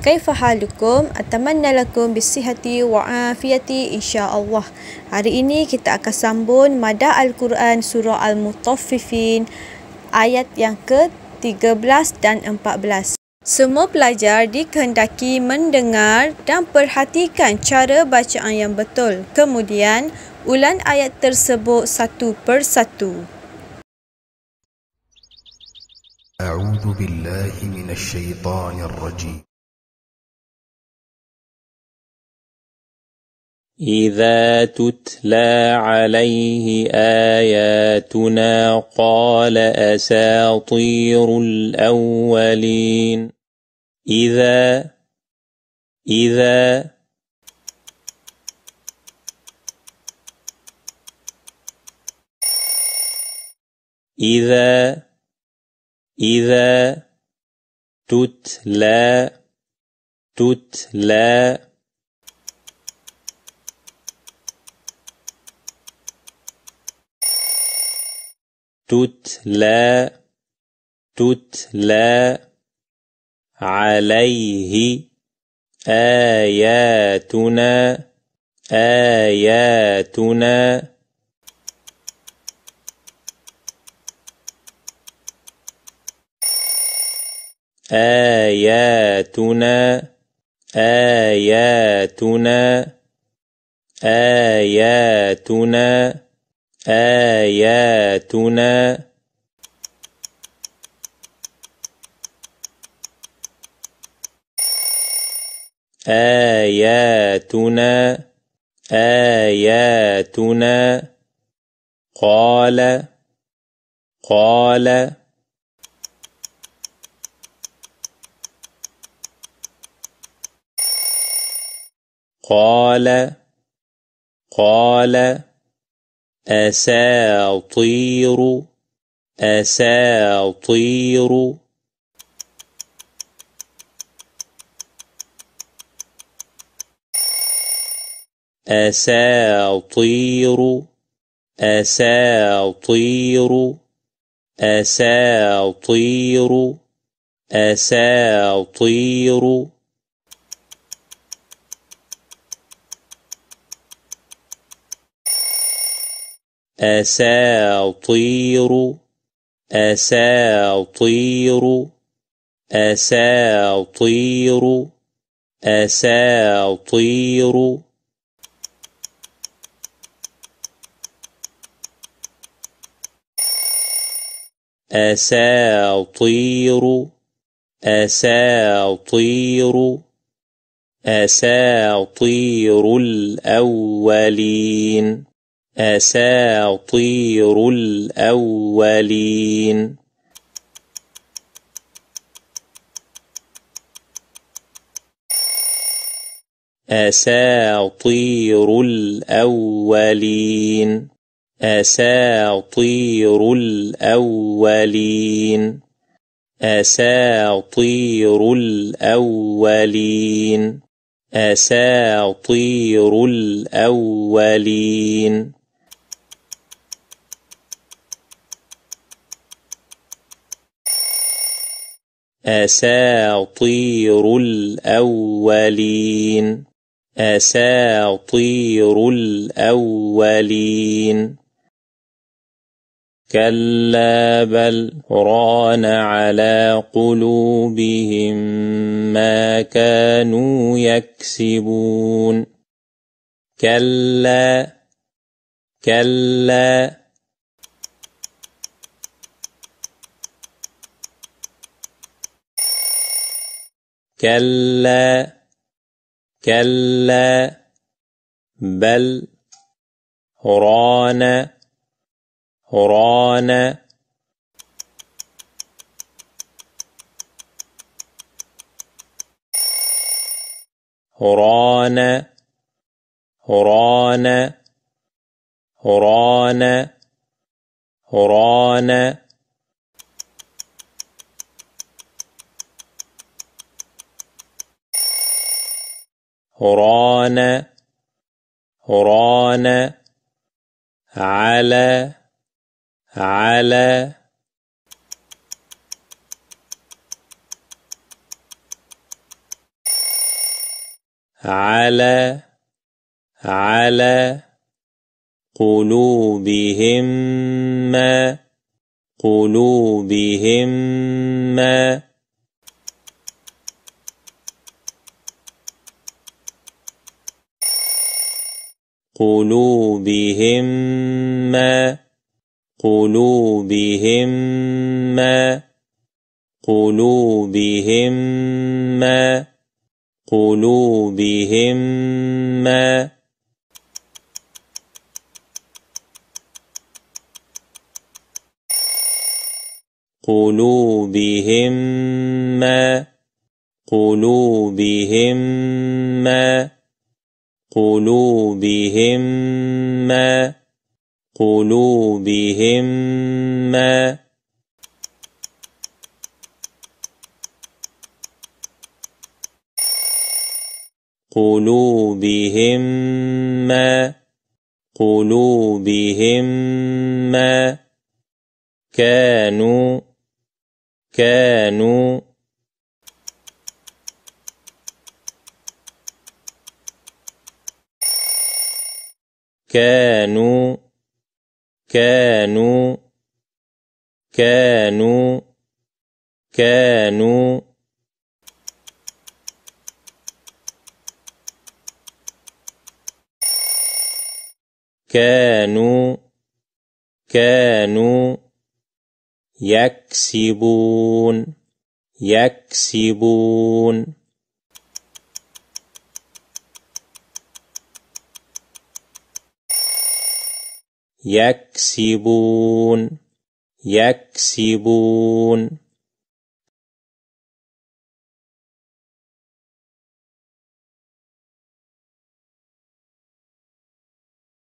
Kaifa halukum? Atamanna lakum bisihati wa afiyati insya-Allah. Hari ini kita akan sambung mada al-Quran surah Al-Mutaffifin ayat yang ke-13 dan 14. Semua pelajar dikehendaki mendengar dan perhatikan cara bacaan yang betul. Kemudian, ulang ayat tersebut satu per satu. أعوذ بالله من الشيطان الرجيم إذا تتلى عليه آياتنا قال أساطير الأولين إذا إذا إذا إذا تتلى تتلى تتلى تتلى عليه آياتنا آياتنا آياتنا آياتنا آياتنا, آياتنا آياتنا آياتنا آياتنا قال قال قال قال, قال أساطير أساطير أساطير أساطير أساطير أساطير أساطير أساطير أساطير أساطير أساطير أساطير أساطير الأولين أساطير الأولين أساطير الأولين أساطير الأولين أساطير الأولين أساطير الأولين أساطير الأولين أساطير الأولين كلا بل ران على قلوبهم ما كانوا يكسبون كلا كلا كلا كلا بل هرانا هرانا هرانا هرانا هرانا ران ران ران على على على على قلوبهم ما قلوبهم قلوبهم ما قلوبهم ما قلوبهم ما قلوبهم ما قلوبهم ما قلوبهم ما قلوبهم ما قلوبهم ما قلوبهم ما قلوبهم ما كانوا كانوا كانوا كانوا كانوا كانوا كانوا كانوا يكسبون يكسبون يكسبون يكسبون